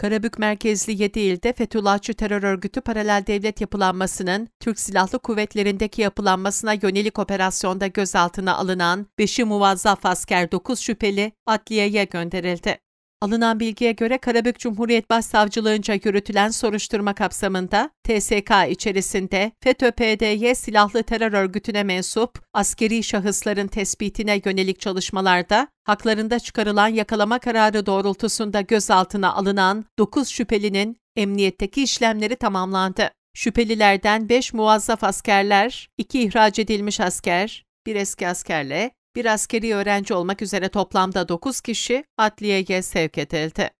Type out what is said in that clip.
Karabük merkezli ilde Fethullahçı terör örgütü paralel devlet yapılanmasının Türk Silahlı Kuvvetleri'ndeki yapılanmasına yönelik operasyonda gözaltına alınan 5'i muvazzaf asker 9 şüpheli adliyeye gönderildi. Alınan bilgiye göre Karabük Cumhuriyet Başsavcılığınca yürütülen soruşturma kapsamında TSK içerisinde FETÖ-PDY silahlı terör örgütüne mensup askeri şahısların tespitine yönelik çalışmalarda haklarında çıkarılan yakalama kararı doğrultusunda gözaltına alınan 9 şüphelinin emniyetteki işlemleri tamamlandı. Şüphelilerden 5 muvazzaf askerler, 2 ihraç edilmiş asker, bir eski askerle bir askeri öğrenci olmak üzere toplamda 9 kişi adliyeye sevk edildi.